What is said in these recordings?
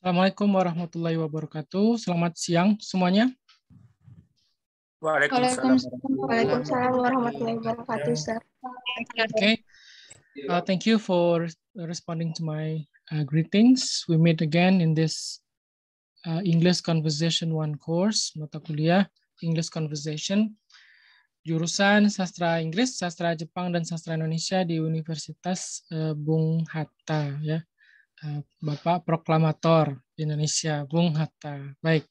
Assalamualaikum warahmatullahi wabarakatuh. Selamat siang semuanya. Waalaikumsalam, Waalaikumsalam warahmatullahi wabarakatuh, Oke. Okay. Uh, thank you for responding to my uh, greetings. We meet again in this uh, English Conversation One course, mata kuliah English Conversation, jurusan sastra Inggris, sastra Jepang, dan sastra Indonesia di Universitas uh, Bung Hatta. Ya. Eh, Bapak Proklamator Indonesia, Bung Hatta. Baik,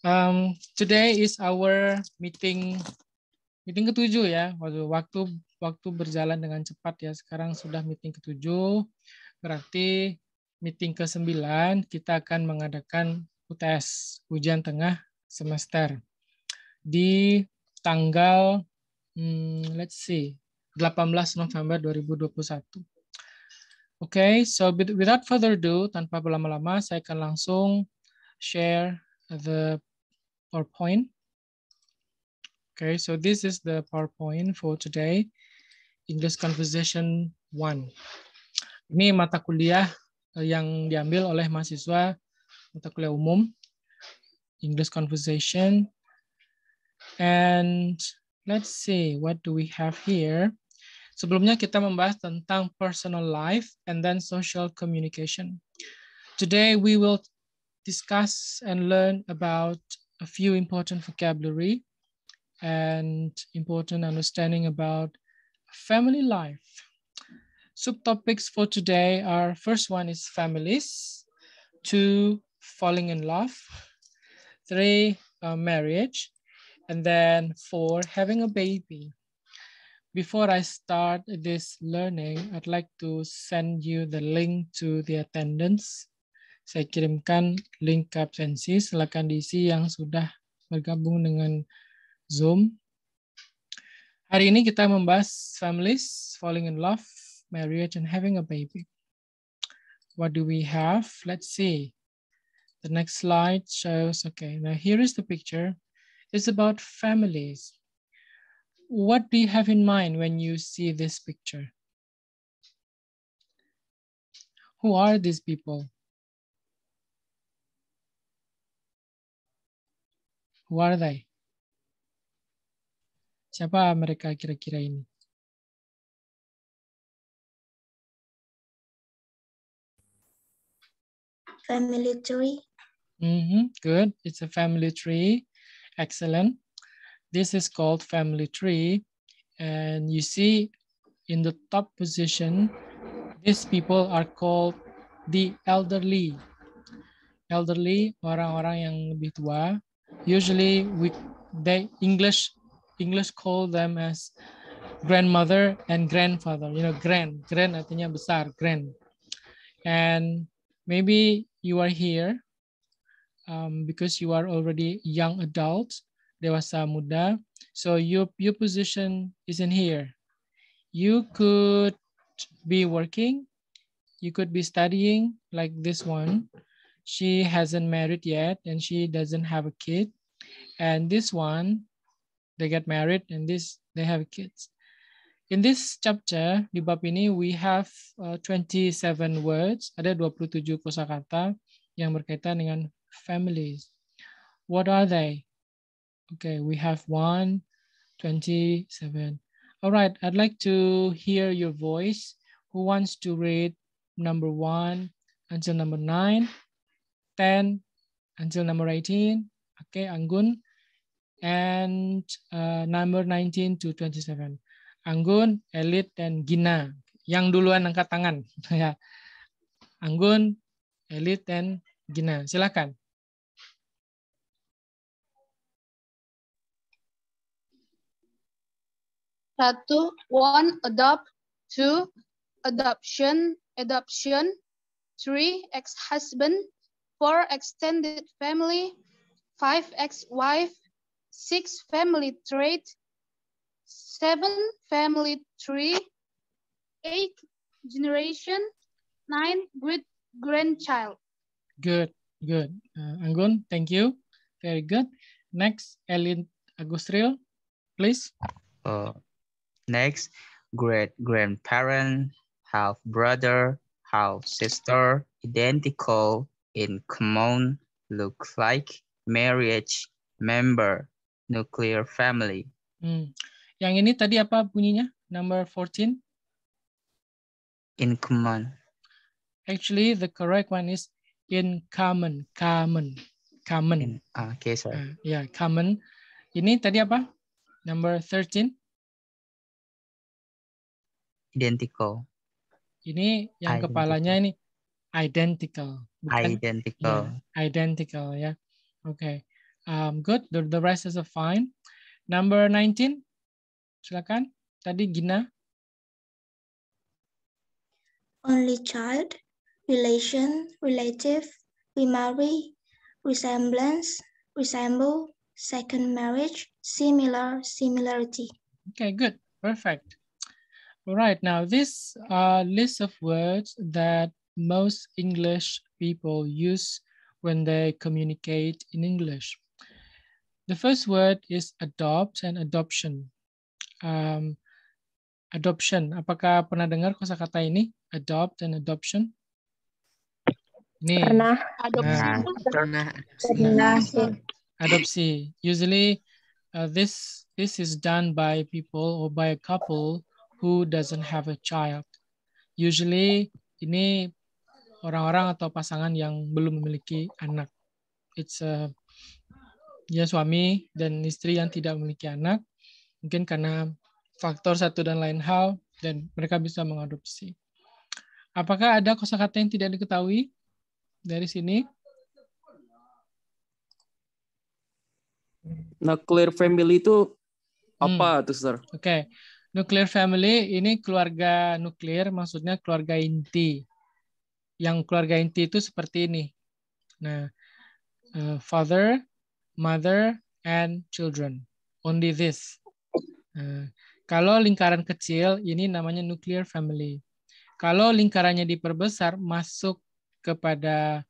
um, today is our meeting meeting ketujuh ya. Waduh, waktu waktu berjalan dengan cepat ya. Sekarang sudah meeting ketujuh, berarti meeting ke sembilan kita akan mengadakan UTS ujian tengah semester di tanggal hmm, let's see 18 November 2021 okay, so without further ado, tanpa berlama-lama, saya akan langsung share the PowerPoint. Okay, so this is the PowerPoint for today, English Conversation 1. Ini mata kuliah eh, yang diambil oleh mahasiswa mata kuliah umum, English Conversation. And let's see, what do we have here? Sebelumnya kita membahas tentang personal life and then social communication. Today we will discuss and learn about a few important vocabulary and important understanding about family life. Subtopics for today are first one is families, two, falling in love, three, uh, marriage, and then four, having a baby. Before I start this learning, I'd like to send you the link to the attendance. Saya kirimkan link ke absensi, silakan diisi yang sudah bergabung dengan Zoom. Hari ini kita membahas families, falling in love, marriage, and having a baby. What do we have? Let's see. The next slide shows, okay, now here is the picture. It's about families what do you have in mind when you see this picture? Who are these people? Who are they? Siapa mereka kira-kira ini? Family tree. Mm -hmm, good. It's a family tree. Excellent. This is called family tree. And you see in the top position, these people are called the elderly. Elderly, orang-orang yang lebih tua. Usually, we, they English English call them as grandmother and grandfather. You know, grand, grand artinya besar, grand. And maybe you are here um, because you are already young adult dewasa muda. So your, your position is not here. You could be working. You could be studying like this one. She hasn't married yet and she doesn't have a kid. And this one, they get married and this, they have kids. In this chapter, di bab ini, we have uh, 27 words. Ada 27 kosakata yang berkaitan dengan families. What are they? Okay, we have one, 27. All right, I'd like to hear your voice. Who wants to read number one until number nine, 10 until number 18? Okay, Anggun. And uh, number 19 to 27. Anggun, Elit, dan Gina. Yang duluan angkat tangan. Anggun, Elit, dan Gina. Silakan. satu one adopt two adoption adoption three ex husband four extended family five ex wife six family trait seven family tree eight generation nine great grandchild good good uh, anggun thank you very good next elin agustrio please uh, Next, great grandparent, half brother, half sister, identical, in common, look like, marriage, member, nuclear family. Hmm. Yang ini tadi apa bunyinya? Number 14? In common. Actually, the correct one is in common, common, common. In, ah, okay, sorry. Uh, yeah, common. Ini tadi apa? Number 13? identical. Ini yang identical. kepalanya ini identical. Bukan, identical. Yeah, identical ya. Yeah. Oke. Okay. Um, good. The, the rest is fine. Number 19. Silakan. Tadi Gina. Only child, relation, relative, marry resemblance, resemble, second marriage, similar, similarity. Okay, good. Perfect. All right, now this uh, list of words that most English people use when they communicate in English. The first word is adopt and adoption. Um, adoption, apakah pernah dengar kosakata ini? Adopt and adoption? Nih. Pernah. Adoption. pernah. Pernah. Adopsi. Usually uh, this this is done by people or by a couple who doesn't have a child. Usually ini orang-orang atau pasangan yang belum memiliki anak. It's a ya suami dan istri yang tidak memiliki anak, mungkin karena faktor satu dan lain hal dan mereka bisa mengadopsi. Apakah ada kosakata yang tidak diketahui dari sini? Nuclear family itu hmm. apa hmm. tuh, Sir? Oke. Okay. Nuclear family ini keluarga nuklir, maksudnya keluarga inti. Yang keluarga inti itu seperti ini. Nah, uh, father, mother, and children. Only this. Uh, kalau lingkaran kecil, ini namanya nuclear family. Kalau lingkarannya diperbesar, masuk kepada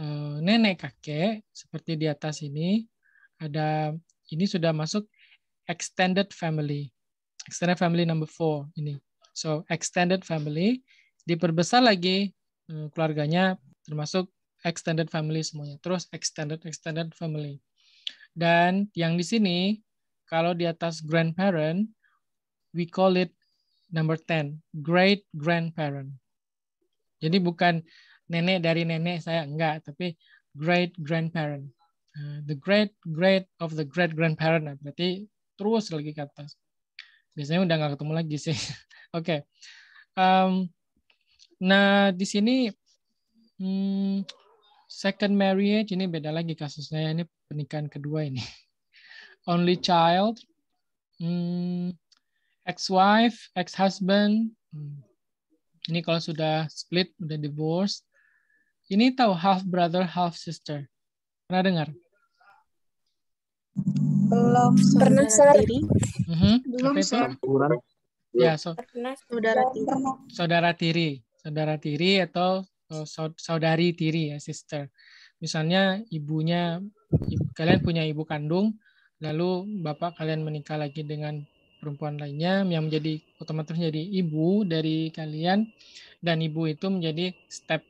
uh, nenek kakek, seperti di atas ini, ada ini sudah masuk extended family extended family number four ini. So extended family diperbesar lagi hmm, keluarganya termasuk extended family semuanya. Terus extended extended family. Dan yang di sini kalau di atas grandparent we call it number 10, great grandparent. Jadi bukan nenek dari nenek saya enggak, tapi great grandparent. Uh, the great great of the great grandparent berarti terus lagi ke atas biasanya udah nggak ketemu lagi sih. Oke. okay. Um, nah di sini hmm, second marriage ini beda lagi kasusnya ini pernikahan kedua ini. Only child, hmm, ex-wife, ex-husband. Hmm. Ini kalau sudah split, udah divorce. Ini tahu half brother, half sister. Pernah dengar? belum pernah tiri mm -hmm. belum saudara ya so saudara tiri saudara tiri saudara tiri atau oh, saudari tiri ya sister misalnya ibunya ibu, kalian punya ibu kandung lalu bapak kalian menikah lagi dengan perempuan lainnya yang menjadi otomatis menjadi ibu dari kalian dan ibu itu menjadi step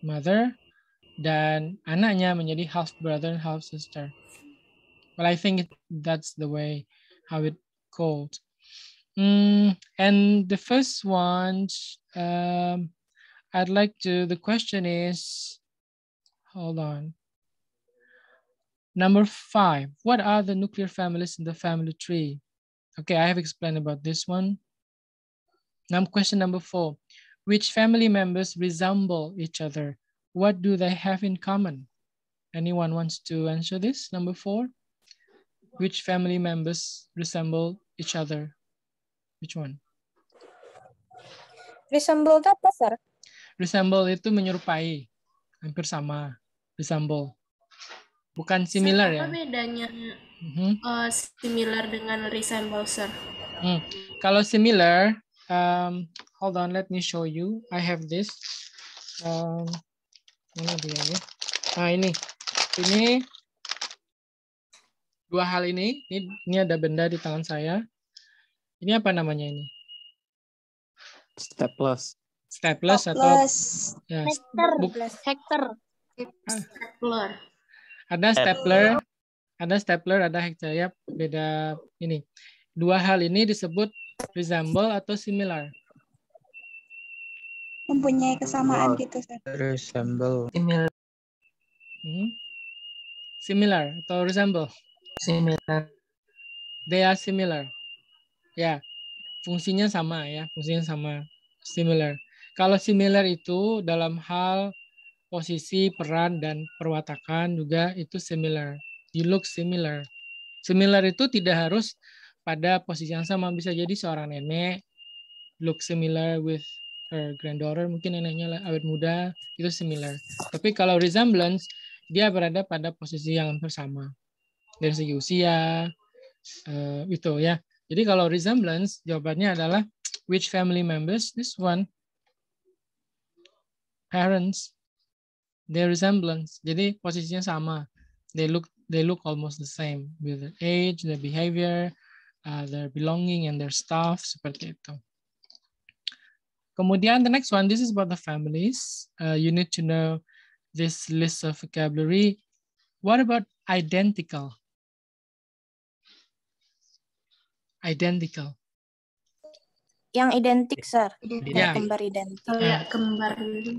mother dan anaknya menjadi half brother and half sister Well, I think that's the way how it called. Mm, and the first one, um, I'd like to, the question is, hold on. Number five, what are the nuclear families in the family tree? Okay, I have explained about this one. Now question number four, which family members resemble each other? What do they have in common? Anyone wants to answer this? Number four. Which family members resemble each other? Which one? Resemble itu apa, Sir? Resemble itu menyerupai. Hampir sama. Resemble. Bukan similar Sir, ya? Apa bedanya mm -hmm. uh, similar dengan resemble, Sir? Hmm. Kalau similar, um, hold on, let me show you. I have this. Um, mana dia ya? Nah, ini. Ini dua hal ini, ini ini ada benda di tangan saya. Ini apa namanya ini? Staples. Staples atau ya, hector, ah. Stapler. Ada stapler, ada stapler, ada hector ya beda ini. Dua hal ini disebut resemble atau similar. Mempunyai kesamaan oh, gitu. Resemble. Similar. Hmm? Similar atau resemble similar. They are similar. Ya, yeah. fungsinya sama ya, fungsinya sama. Similar. Kalau similar itu dalam hal posisi, peran, dan perwatakan juga itu similar. You look similar. Similar itu tidak harus pada posisi yang sama. Bisa jadi seorang nenek look similar with her granddaughter, mungkin neneknya awet muda, itu similar. Tapi kalau resemblance, dia berada pada posisi yang bersama dari segi usia uh, eh, itu ya. Jadi kalau resemblance jawabannya adalah which family members this one parents their resemblance. Jadi posisinya sama. They look they look almost the same with their age, their behavior, uh, their belonging and their stuff seperti itu. Kemudian the next one this is about the families. Uh, you need to know this list of vocabulary. What about identical? identical. Yang identik, sir. Ya. Iya. Kembar identik. ya, kembar. Iya,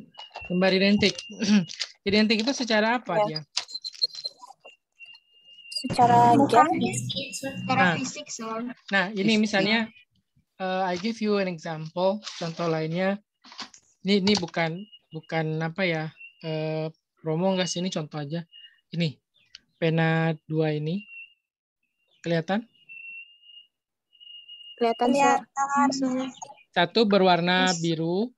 kembar identik. identik itu secara apa ya? dia? Secara gen. nah, Nah, ini misalnya uh, I give you an example. Contoh lainnya, ini ini bukan bukan apa ya uh, promo nggak sih ini contoh aja. Ini pena dua ini kelihatan? kelihatan ya. Satu berwarna biru,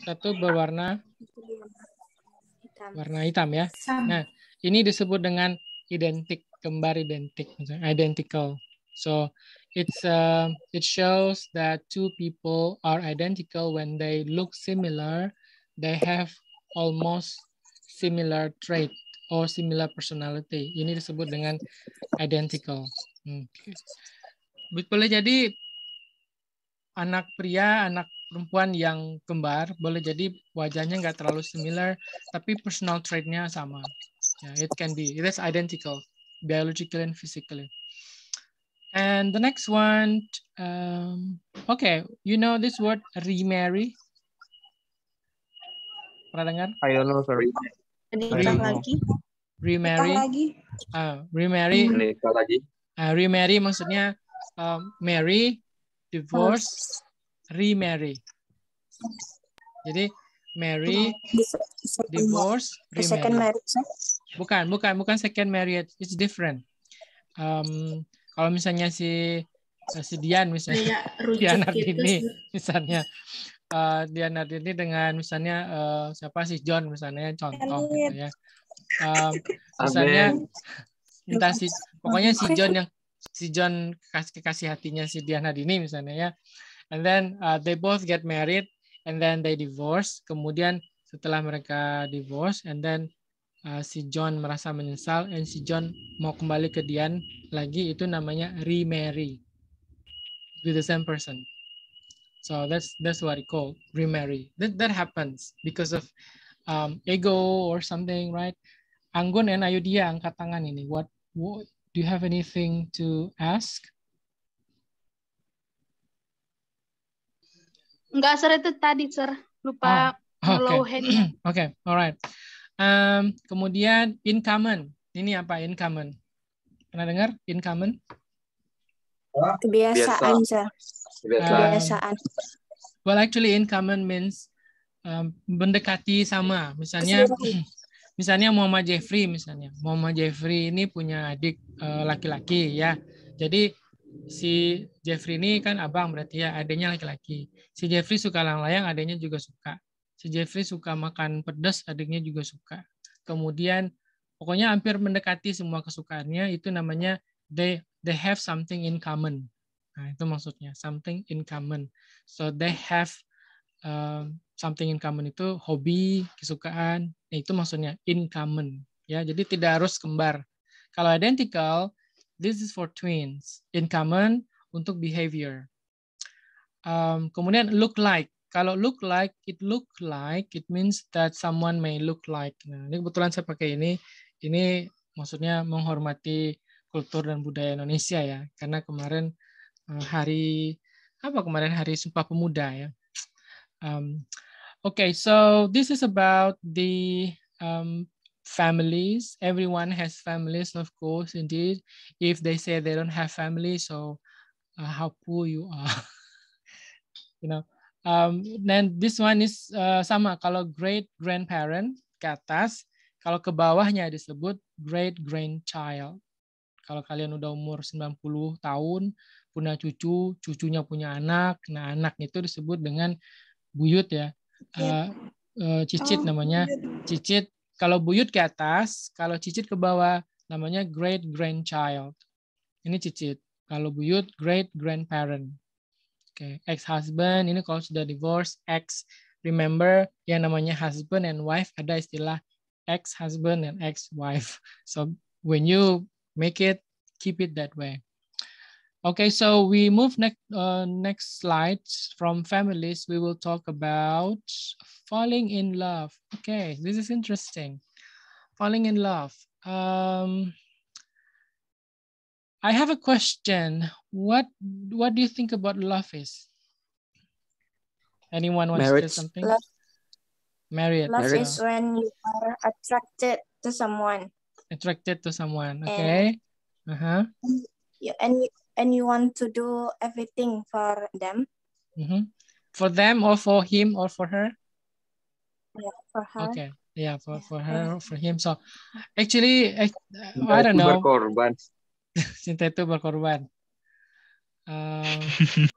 satu berwarna hitam. warna hitam ya. Nah, ini disebut dengan identik, kembar identik, identical. So it's uh, it shows that two people are identical when they look similar, they have almost similar trait or similar personality. Ini disebut dengan identical. Hmm. Boleh jadi anak pria, anak perempuan yang kembar, boleh jadi wajahnya nggak terlalu similar, tapi personal trait-nya sama. Yeah, it can be, it is identical, biologically and physically. And the next one, um, okay, you know this word remarry? Pernah dengar? I don't know, sorry. Nikah lagi. Remarry. lagi. Uh, remarry. Nikah lagi. Uh, remarry maksudnya um, marry divorce, remarry. Jadi marry, divorce, remarry. Bukan, bukan, bukan second marriage. It's different. Um, kalau misalnya si eh, si Dian misalnya, ya, Dian Ardini gitu misalnya, uh, Dian Ardini dengan misalnya uh, siapa sih John misalnya contoh gitu ya. Um, misalnya entah si pokoknya si John yang si John kasih kasih hatinya si Diana Dini misalnya ya. And then uh, they both get married and then they divorce. Kemudian setelah mereka divorce and then uh, si John merasa menyesal and si John mau kembali ke Dian lagi itu namanya remarry with the same person. So that's that's what it called remarry. That that happens because of um, ego or something, right? Anggun and Ayudhya angkat tangan ini. What, what do you have anything to ask? Enggak, sir. Itu tadi, sir. Lupa oh, oh okay. low hand. Oke, okay. alright. Um, kemudian in common. Ini apa in common? Pernah dengar in common? Kebiasaan, sir. Kebiasaan. Um, Kebiasaan. Well, actually in common means um, mendekati sama. Misalnya, misalnya Muhammad Jeffrey misalnya Muhammad Jeffrey ini punya adik eh, laki-laki uh, ya jadi si Jeffrey ini kan abang berarti ya adiknya laki-laki si Jeffrey suka layang-layang adiknya juga suka si Jeffrey suka makan pedas adiknya juga suka kemudian pokoknya hampir mendekati semua kesukaannya itu namanya they they have something in common nah itu maksudnya something in common so they have um, something in common itu hobi kesukaan itu maksudnya in common. Ya, jadi tidak harus kembar. Kalau identical, this is for twins. In common untuk behavior. Um, kemudian look like. Kalau look like, it look like, it means that someone may look like. Nah, ini kebetulan saya pakai ini. Ini maksudnya menghormati kultur dan budaya Indonesia ya. Karena kemarin eh, hari apa kemarin hari Sumpah Pemuda ya. Um, Okay, so this is about the um, families. Everyone has families, of course, indeed. If they say they don't have family, so uh, how poor you are, you know. Um, then this one is uh, sama kalau great grandparent ke atas, kalau ke bawahnya disebut great grandchild. Kalau kalian udah umur 90 tahun, punya cucu, cucunya punya anak, nah anak itu disebut dengan buyut ya, uh, uh, cicit oh, namanya iya. cicit kalau buyut ke atas kalau cicit ke bawah namanya great grandchild ini cicit kalau buyut great grandparent oke okay. ex husband ini kalau sudah divorce ex remember yang namanya husband and wife ada istilah ex husband and ex wife so when you make it keep it that way Okay, so we move next uh, next slide from families. We will talk about falling in love. Okay, this is interesting. Falling in love. Um, I have a question. What what do you think about love is? Anyone wants Marriage. to say something? Love. Love is when you are attracted to someone. Attracted to someone. Okay. And, uh huh. Yeah, and you, and you want to do everything for them. Mm -hmm. For them or for him or for her? Yeah, for her. Okay. Yeah, for, for her, for him. So actually, uh, I, I don't know. Berkorban. Cinta itu berkorban. Uh,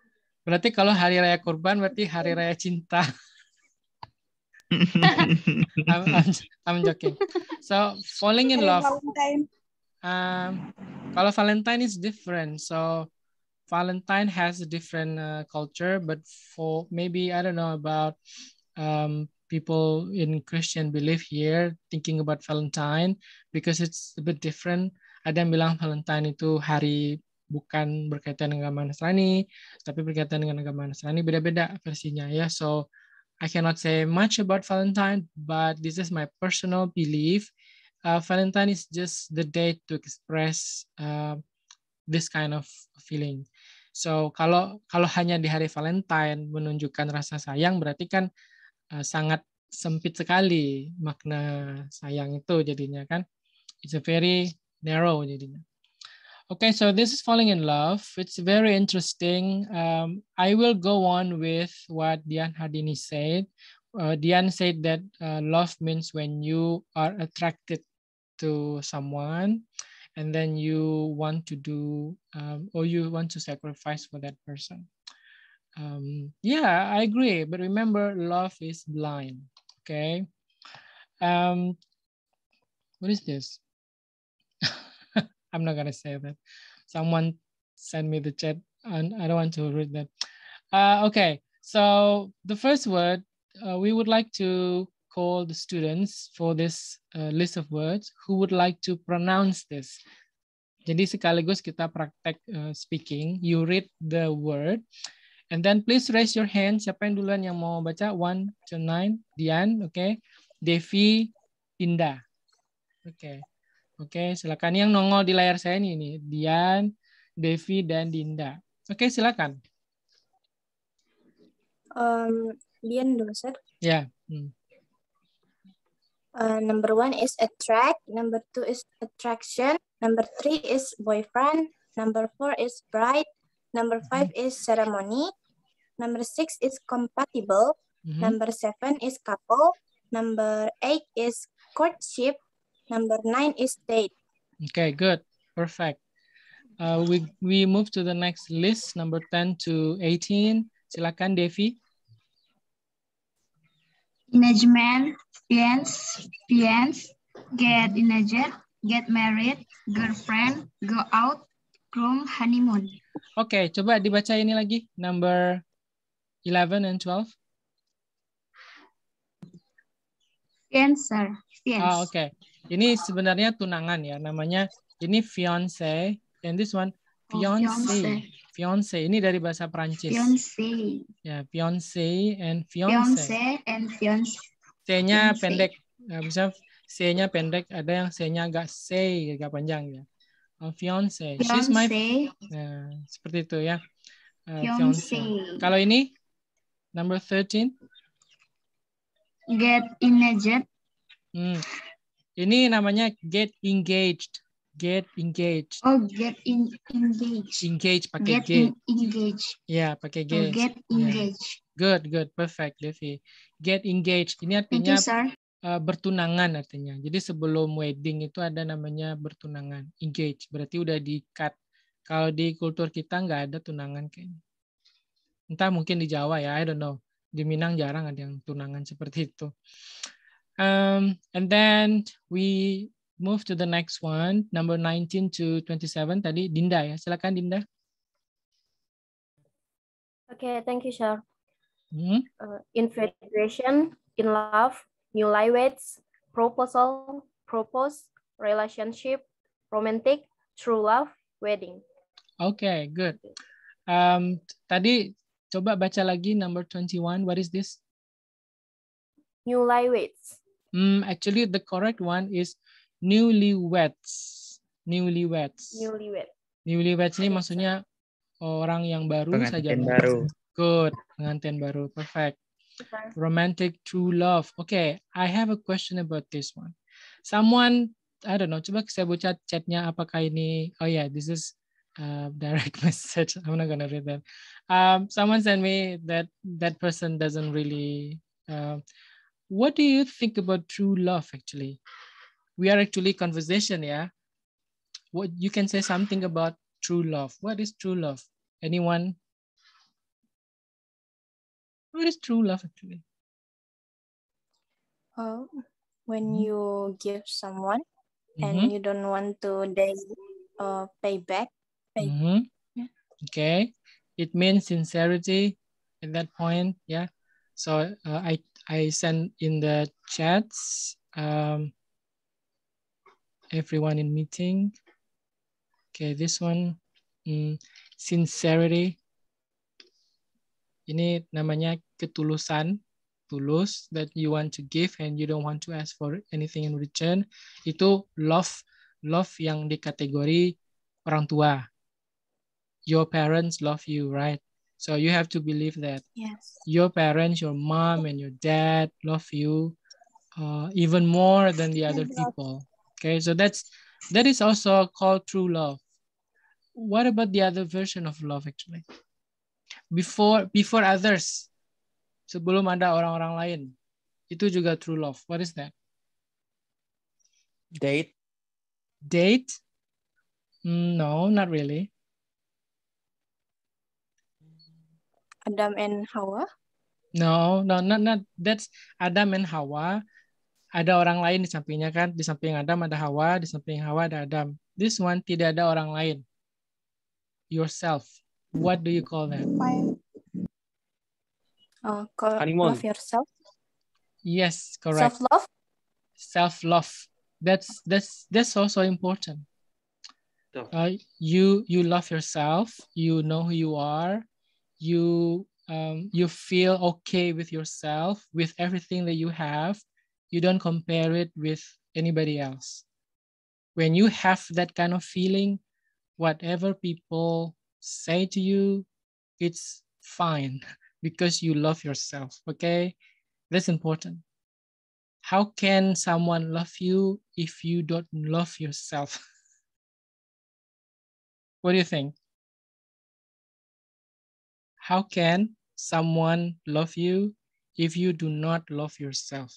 berarti kalau hari raya korban berarti hari raya cinta. I'm, I'm, I'm joking. So falling in love um, kalau Valentine is different. So Valentine has a different uh, culture, but for maybe I don't know about um, people in Christian belief here thinking about Valentine because it's a bit different. Ada yang bilang Valentine itu hari bukan berkaitan dengan agama Nasrani, tapi berkaitan dengan agama Nasrani beda-beda versinya ya. So I cannot say much about Valentine, but this is my personal belief uh, Valentine is just the day to express uh, this kind of feeling. So kalau kalau hanya di hari Valentine menunjukkan rasa sayang berarti kan uh, sangat sempit sekali makna sayang itu jadinya kan. It's a very narrow jadinya. Okay, so this is falling in love. It's very interesting. Um, I will go on with what Dian Hardini said. Uh, Dian said that uh, love means when you are attracted to someone and then you want to do um, or you want to sacrifice for that person um, yeah i agree but remember love is blind okay um, what is this i'm not gonna say that someone send me the chat and i don't want to read that uh, okay so the first word uh, we would like to call the students for this uh, list of words who would like to pronounce this. Jadi sekaligus kita praktek uh, speaking. You read the word. And then please raise your hand. Siapa yang duluan yang mau baca? One to nine. Dian, oke. Okay. Devi, Indah. Oke. Okay. Oke, okay, silakan. Yang nongol di layar saya ini, ini. Dian, Devi, dan Dinda. Oke, okay, silakan. Um, Dian dosen. Ya. Yeah. Hmm. Uh, number one is attract. Number two is attraction. Number three is boyfriend. Number four is bride. Number mm-hmm. five is ceremony. Number six is compatible. Mm -hmm. Number seven is couple. Number eight is courtship. Number nine is date. Okay, good. Perfect. Uh, we, we move to the next list, number 10 to 18. Silakan, Devi. engagement, fiance, fiance, get engaged, get married, girlfriend, go out, groom, honeymoon. Oke, okay, coba dibaca ini lagi, number 11 and 12. Fiancer. Fiance. Ah, oke. Okay. Ini sebenarnya tunangan ya, namanya ini fiance, and this one fiance. Oh, fiance fiance. Ini dari bahasa Perancis. Fiance. Ya, fiance and fiance. Fiance and fiance. C-nya pendek. Nah, bisa C-nya pendek, ada yang C-nya agak C, agak panjang ya. Oh, fiance. fiance. She's my nah, seperti itu ya. Uh, eh, fiance. fiance. Kalau ini number 13 get engaged. Hmm. Ini namanya get engaged. Get engaged. Oh, get in, engaged. Engage pakai get. Get engaged. Ya, pakai get. Oh, ya. get engaged. Yeah. Good, good, perfect, Devi. Get engaged. Ini artinya you, uh, bertunangan artinya. Jadi sebelum wedding itu ada namanya bertunangan. Engage berarti udah diikat. Kalau di kultur kita nggak ada tunangan kayaknya. Entah mungkin di Jawa ya, I don't know. Di Minang jarang ada yang tunangan seperti itu. Um, and then we move to the next one, number 19 to 27 tadi Dinda ya. Silakan Dinda. Okay, thank you, sir. Mm -hmm. uh, infatuation, in love, new newlyweds, proposal, propose, relationship, romantic, true love, wedding. Okay, good. Um, tadi coba baca lagi number 21. What is this? New newlyweds. Mm, actually, the correct one is newlyweds. Newlyweds. newlyweds. Newlyweds ini maksudnya orang yang baru pengantin saja. baru. Good, pengantin baru. Perfect. Romantic true love. Okay, I have a question about this one. Someone, I don't know, coba saya baca chatnya apakah ini, oh yeah, this is uh, direct message. I'm not gonna read that. Um, someone sent me that that person doesn't really, uh, what do you think about true love actually? we are actually conversation yeah what you can say something about true love what is true love anyone what is true love actually um, when mm-hmm. you give someone mm -hmm. and mm-hmm. you don't want to they uh, pay back pay. Mm -hmm. yeah. okay it means sincerity at that point yeah so uh, i i sent in the chats um, everyone in meeting. Okay, this one, mm, sincerity. Ini namanya ketulusan, tulus that you want to give and you don't want to ask for anything in return. Itu love, love yang di kategori orang tua. Your parents love you, right? So you have to believe that yes. your parents, your mom and your dad love you uh, even more than the other people. Okay, so that's that is also called true love. What about the other version of love actually? Before before others, sebelum ada orang-orang lain, itu juga true love. What is that? Date. Date? Mm, no, not really. Adam and Hawa? No, no, not not that's Adam and Hawa. ada orang lain di sampingnya kan, di samping Adam ada Hawa, di samping Hawa ada Adam. This one tidak ada orang lain. Yourself. What do you call that? Uh, call love yourself. Yes, correct. Self love. Self love. That's that's that's also important. Uh, you you love yourself. You know who you are. You um, you feel okay with yourself, with everything that you have you don't compare it with anybody else. When you have that kind of feeling, whatever people say to you, it's fine because you love yourself, okay? That's important. How can someone love you if you don't love yourself? what do you think? How can someone love you if you do not love yourself?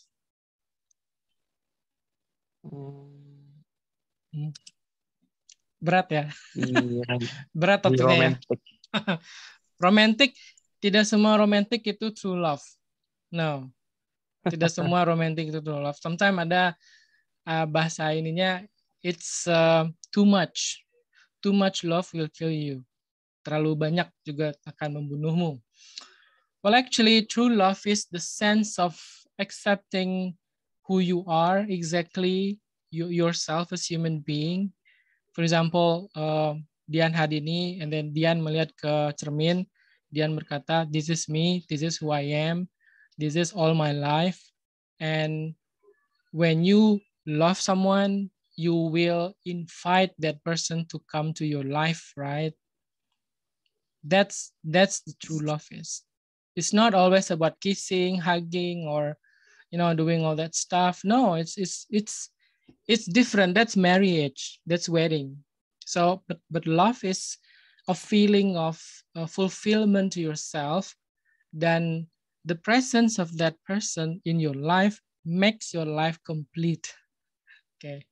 Hmm. Berat ya. Iya. Berat tentunya. Ya? Romantik. Ya. romantik tidak semua romantik itu true love. No. Tidak semua romantik itu true love. Sometimes ada uh, bahasa ininya it's uh, too much. Too much love will kill you. Terlalu banyak juga akan membunuhmu. Well, actually, true love is the sense of accepting who you are exactly, you, yourself as human being. For example, uh, Dian had ini, and then Dian melihat ke cermin, Dian berkata, this is me, this is who I am, this is all my life. And when you love someone, you will invite that person to come to your life, right? That's that's the true love is. It's not always about kissing, hugging, or you know, doing all that stuff. No, it's it's it's it's different. That's marriage. That's wedding. So, but but love is a feeling of fulfillment to yourself. Then the presence of that person in your life makes your life complete. Okay.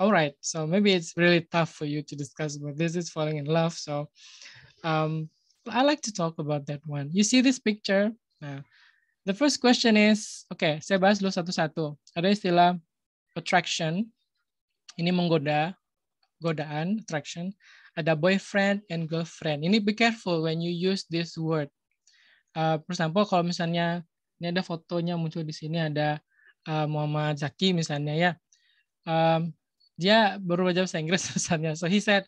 All right. So maybe it's really tough for you to discuss, but this is falling in love. So um, I like to talk about that one. You see this picture? Uh, The first question is, oke, okay, saya bahas dulu satu-satu. Ada istilah attraction, ini menggoda, godaan, attraction. Ada boyfriend and girlfriend. Ini be careful when you use this word. Uh, for example, kalau misalnya ini ada fotonya muncul di sini ada uh, Muhammad Zaki misalnya ya. Um, dia baru belajar bahasa Inggris misalnya. So he said,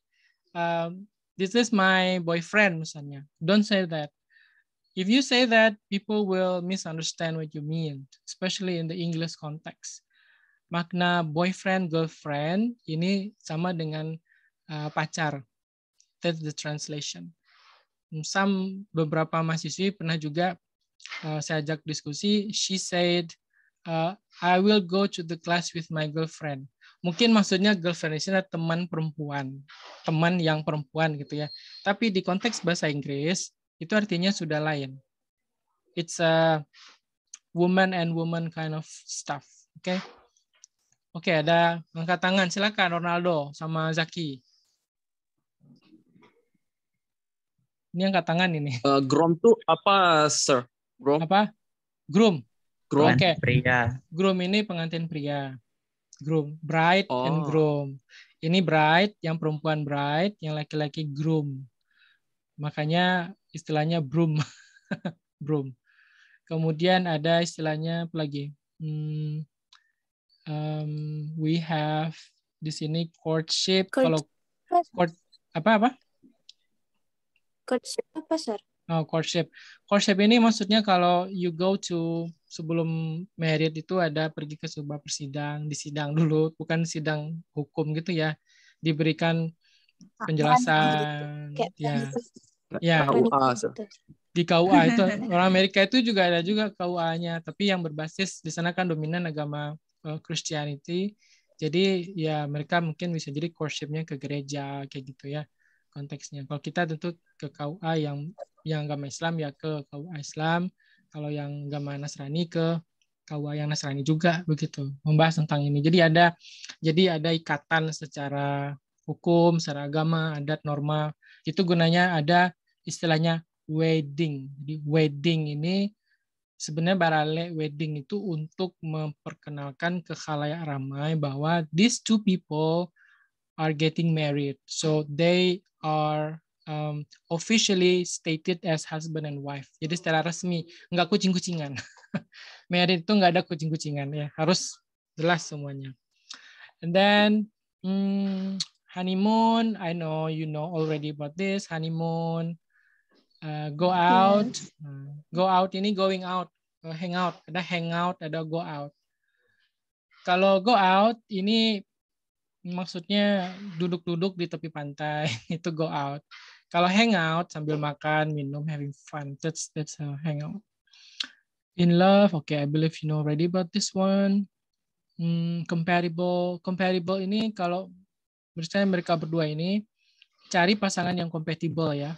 um, this is my boyfriend misalnya. Don't say that. If you say that, people will misunderstand what you mean, especially in the English context. Makna boyfriend, girlfriend ini sama dengan uh, pacar. That's the translation. Some beberapa mahasiswi pernah juga uh, saya ajak diskusi. She said, uh, I will go to the class with my girlfriend. Mungkin maksudnya girlfriend ini teman perempuan, teman yang perempuan gitu ya. Tapi di konteks bahasa Inggris, itu artinya sudah lain. It's a woman and woman kind of stuff. Oke. Okay? Oke, okay, ada angkat tangan. Silakan Ronaldo sama Zaki. Ini angkat tangan ini. Uh, eh, groom tuh apa, Sir? Groom. Apa? Groom. Groom. Oke. Okay. Pria. Groom ini pengantin pria. Groom, bride oh. and groom. Ini bride, yang perempuan bride, yang laki-laki groom. Makanya istilahnya broom. broom. Kemudian ada istilahnya apa lagi? Hmm, um, we have di sini courtship. Court. Kalau court apa apa? Courtship apa, Sir? Oh, courtship. Courtship ini maksudnya kalau you go to sebelum married itu ada pergi ke sebuah persidang, disidang dulu, bukan sidang hukum gitu ya. Diberikan gitu. penjelasan. ya. Ya. KUA. Di KUA itu orang Amerika itu juga ada juga KUA-nya, tapi yang berbasis di sana kan dominan agama eh, Christianity. Jadi ya mereka mungkin bisa jadi worshipnya ke gereja kayak gitu ya konteksnya. Kalau kita tentu ke KUA yang yang agama Islam ya ke KUA Islam. Kalau yang agama Nasrani ke KUA yang Nasrani juga begitu. Membahas tentang ini. Jadi ada jadi ada ikatan secara hukum, secara agama, adat, norma. Itu gunanya ada istilahnya wedding. Jadi wedding ini sebenarnya barale wedding itu untuk memperkenalkan ke khalayak ramai bahwa these two people are getting married. So they are um, officially stated as husband and wife. Jadi secara resmi, nggak kucing-kucingan. married itu nggak ada kucing-kucingan ya, harus jelas semuanya. And then hmm, honeymoon, I know you know already about this honeymoon. Eh, go out yeah. Hmm, go out ini going out eh, hang out ada hang out ada go out kalau go out ini maksudnya duduk-duduk di tepi pantai itu go out kalau hang out sambil makan minum having fun that's that's a hang out in love okay I believe you know already about this one hmm, comparable. compatible ini kalau misalnya mereka berdua ini cari pasangan yang compatible ya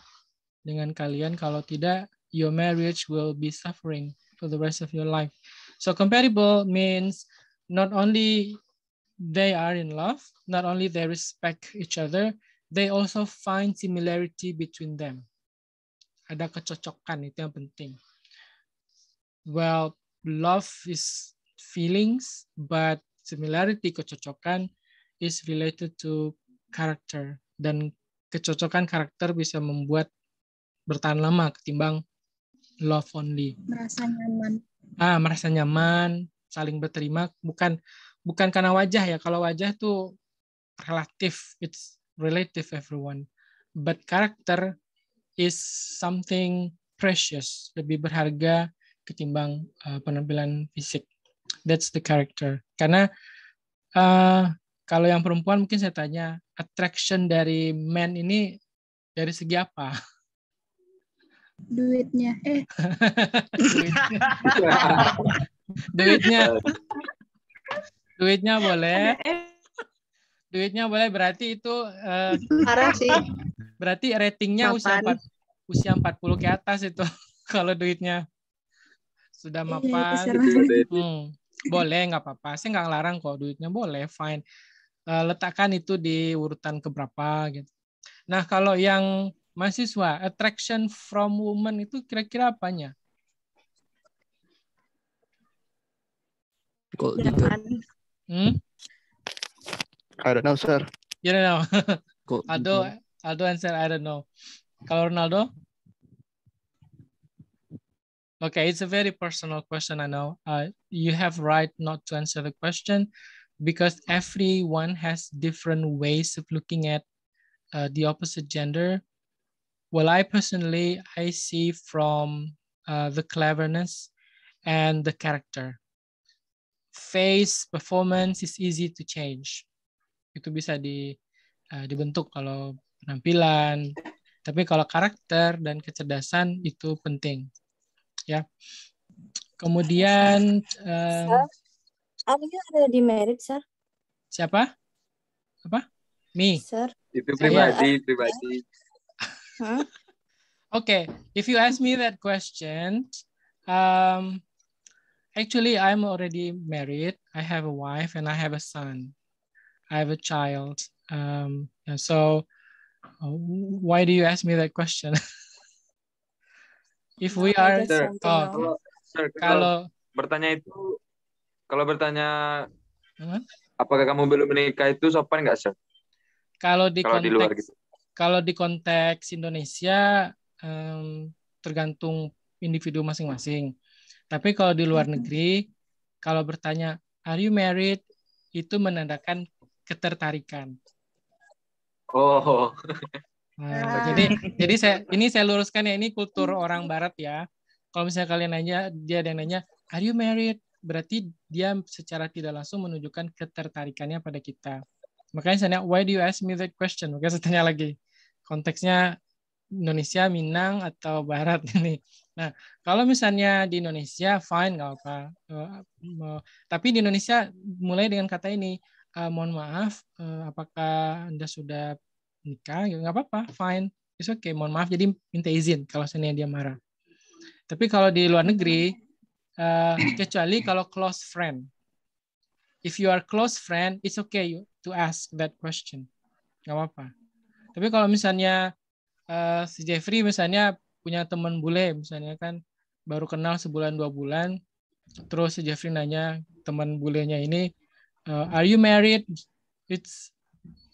dengan kalian. Kalau tidak, your marriage will be suffering for the rest of your life. So compatible means not only they are in love, not only they respect each other, they also find similarity between them. Ada kecocokan itu yang penting. Well, love is feelings, but similarity kecocokan is related to character dan kecocokan karakter bisa membuat bertahan lama ketimbang love only. Merasa nyaman. Ah, merasa nyaman, saling berterima bukan bukan karena wajah ya. Kalau wajah tuh relatif, it's relative everyone. But character is something precious, lebih berharga ketimbang uh, penampilan fisik. That's the character. Karena uh, kalau yang perempuan mungkin saya tanya attraction dari men ini dari segi apa? duitnya eh duitnya duitnya boleh duitnya boleh berarti itu uh, sih berarti ratingnya Kapan? usia 4, usia 40 ke atas itu kalau duitnya sudah iya, mapan gitu. hmm, boleh nggak apa-apa saya nggak larang kok duitnya boleh fine uh, letakkan itu di urutan keberapa gitu nah kalau yang mahasiswa attraction from woman itu kira-kira apanya hmm? I don't know sir you don't know Aldo Aldo answer I don't know kalau Ronaldo Okay, it's a very personal question, I know. Uh, you have right not to answer the question because everyone has different ways of looking at uh, the opposite gender well, I personally, I see from uh, the cleverness and the character. Face performance is easy to change. Itu bisa di uh, dibentuk kalau penampilan. Tapi kalau karakter dan kecerdasan itu penting. Ya. Kemudian uh, sir, Arya ada di merit, sir. Siapa? Apa? Mi. Sir. Itu pribadi, Saya, pribadi. Huh? okay, if you ask me that question, um, actually I'm already married. I have a wife and I have a son. I have a child. Um, and so uh, why do you ask me that question? if we are sir, oh, sir, kalau, bertanya itu kalau bertanya huh? apakah kamu belum menikah itu sopan nggak sir? Kalau di kalau konteks di luar gitu. Kalau di konteks Indonesia um, tergantung individu masing-masing. Tapi kalau di luar negeri, kalau bertanya "Are you married?" itu menandakan ketertarikan. Oh. Nah, ah. jadi jadi saya ini saya luruskan ya ini kultur orang barat ya. Kalau misalnya kalian nanya dia ada yang nanya are you married? Berarti dia secara tidak langsung menunjukkan ketertarikannya pada kita. Makanya saya nanya, why do you ask me that question? Makanya saya tanya lagi konteksnya Indonesia, Minang atau Barat ini. Nah, kalau misalnya di Indonesia fine nggak apa. apa. Eh, eh, tapi di Indonesia mulai dengan kata ini, uh, mohon maaf, uh, apakah anda sudah nikah? Gitu, nggak apa-apa, fine, itu oke. Okay. Mohon maaf, jadi minta izin kalau seandainya dia marah. Tapi kalau di luar negeri, uh, kecuali kalau close friend, if you are close friend, it's okay to ask that question. Nggak apa-apa. Tapi kalau misalnya uh, si Jeffrey misalnya punya teman bule misalnya kan baru kenal sebulan dua bulan, terus si Jeffrey nanya teman bulenya ini, uh, are you married? It's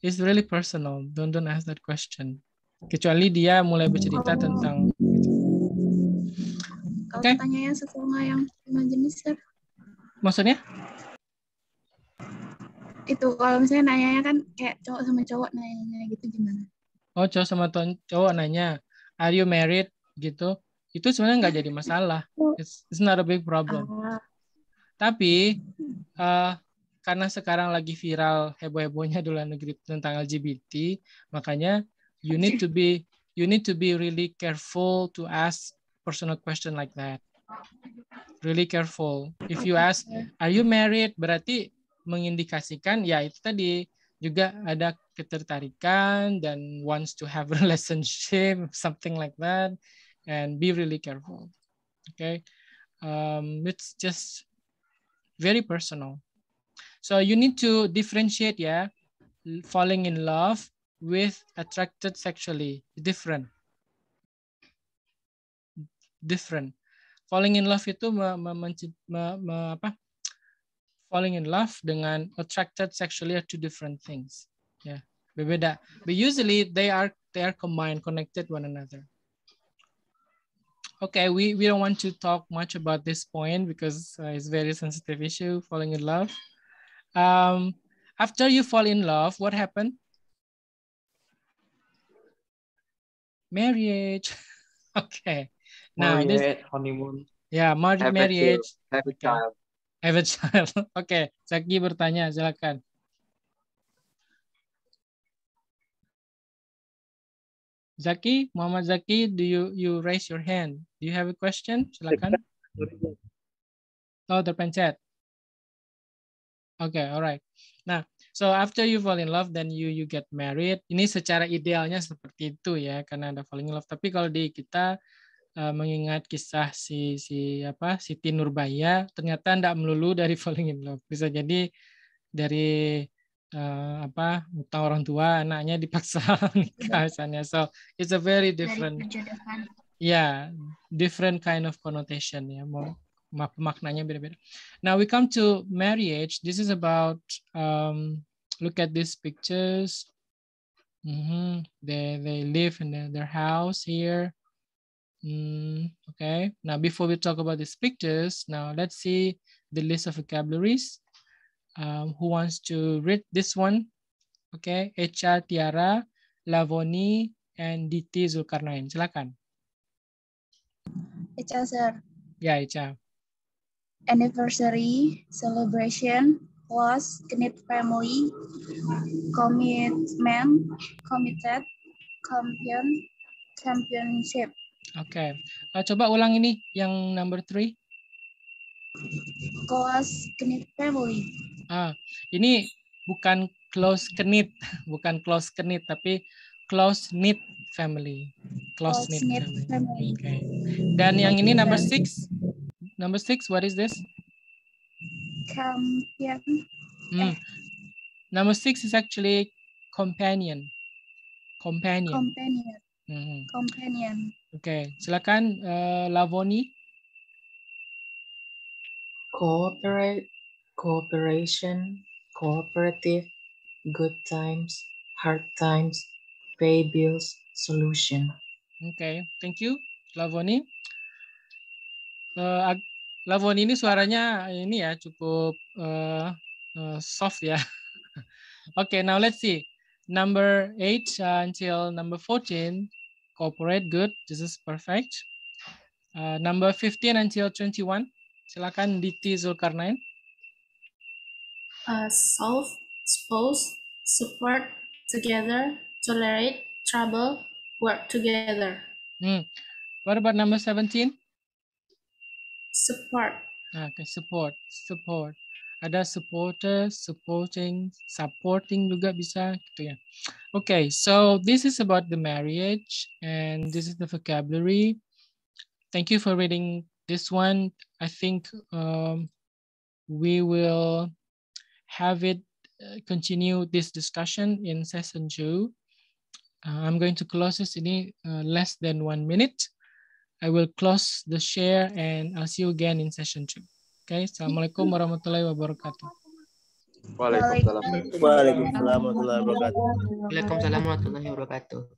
it's really personal. Don't don't ask that question. Kecuali dia mulai bercerita tentang oke okay. tanya yang sesama yang lima jenis, ya Maksudnya? itu kalau misalnya nanyanya kan kayak cowok sama cowok nanya gitu gimana? Oh cowok sama cowok nanya, are you married gitu? Itu sebenarnya nggak jadi masalah. It's, it's not a big problem. Uh. Tapi uh, karena sekarang lagi viral heboh-hebohnya di luar negeri tentang LGBT, makanya you need to be you need to be really careful to ask personal question like that. Really careful. If you ask, are you married? Berarti mengindikasikan ya itu tadi juga ada ketertarikan dan wants to have relationship something like that and be really careful okay um, it's just very personal so you need to differentiate yeah falling in love with attracted sexually different different falling in love itu me, me, me, me, apa falling in love dengan attracted sexually are two different things. yeah. berbeda. But usually they are they are combined, connected one another. Okay, we, we don't want to talk much about this point because uh, it's very sensitive issue, falling in love. Um, after you fall in love, what happened? Marriage. okay. Now marriage, this honeymoon. Yeah, mar- marriage. Have a child. Have a child. Oke, okay. Zaki bertanya, silakan. Zaki, Muhammad Zaki, do you you raise your hand? Do you have a question? Silakan. Oh, terpencet. Okay, alright. Nah, so after you fall in love, then you you get married. Ini secara idealnya seperti itu ya, karena ada falling in love. Tapi kalau di kita Eh, mengingat kisah si si apa Siti Nurbaya ternyata tidak melulu dari falling in love bisa jadi dari uh, apa utang orang tua anaknya dipaksa iya. nikah misalnya so it's a very different yeah different kind of connotation ya mau maknanya beda-beda. Now we come to marriage. This is about um, look at these pictures. Mm -hmm. They they live in their house here. Mm, okay, now before we talk about these pictures, now let's see the list of vocabularies. Um, who wants to read this one? Okay, Echa Tiara, Lavoni, and Diti Zulkarnain. Silakan. Echa, sir. Yeah, Echa. Anniversary, celebration, loss, knit family, commitment, committed, champion, championship. Oke. Okay. Uh, eh, coba ulang ini yang number three. Close knit family. Ah, ini bukan close knit, bukan close knit, tapi close knit family. Close, close knit, knit family. family. Okay. Dan yang ini number six. Number six, what is this? Companion. Hmm. Number six is actually companion. Companion. Companion. Mm -hmm. Companion. Oke, okay. silakan uh, Lavoni. Cooperate, cooperation, cooperative, good times, hard times, pay bills, solution. Oke, okay. thank you, Lavoni. Uh, Lavoni ini suaranya ini ya cukup uh, uh, soft ya. Oke, okay, now let's see number eight until number fourteen. Corporate, good. This is perfect. Uh, number 15 until 21. Silakan Diti Zulkarnain. Uh, solve, suppose, support, together, tolerate, trouble, work together. Hmm. What about number 17? Support. Ah, okay, support, support ada supporter, supporting, supporting juga bisa gitu ya. Okay, so this is about the marriage and this is the vocabulary. Thank you for reading this one. I think um, we will have it uh, continue this discussion in session two. Uh, I'm going to close this in uh, less than one minute. I will close the share and I'll see you again in session two. Oke, okay, Assalamualaikum warahmatullahi wabarakatuh. Waalaikumsalam. Waalaikumsalam warahmatullahi wabarakatuh. Waalaikumsalam warahmatullahi wabarakatuh.